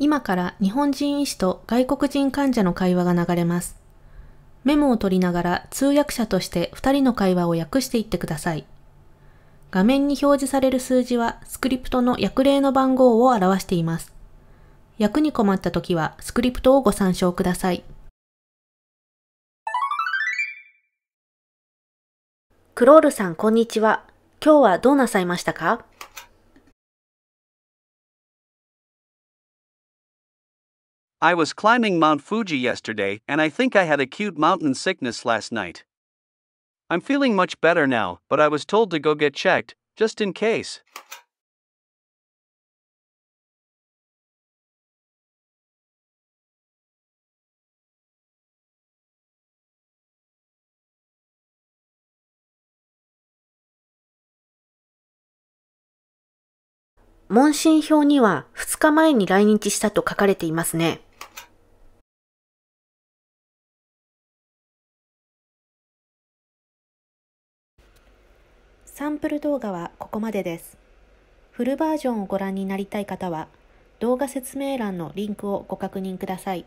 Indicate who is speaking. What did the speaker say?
Speaker 1: 今
Speaker 2: から日本人医師と外国人患者の会話が流れます。メモを取りながら通訳者として2人の会話を訳していってください。画面に表示される数字はスクリプトの訳例の番号を表しています。訳に困った時はスクリプトをご参照ください。
Speaker 1: クロールさん、こんにちは。今日はどうなさいま
Speaker 3: したか
Speaker 4: I was climbing Mount Fuji yesterday and I think I had acute mountain sickness last night. I'm feeling much better now, but I was told to go get checked, just in case.
Speaker 3: 問診票には2日前に来日したと書かれていますね。
Speaker 1: サンプル動画はここまでです。フルバージョンをご覧になりたい方は、動画説明欄のリンクをご確認ください。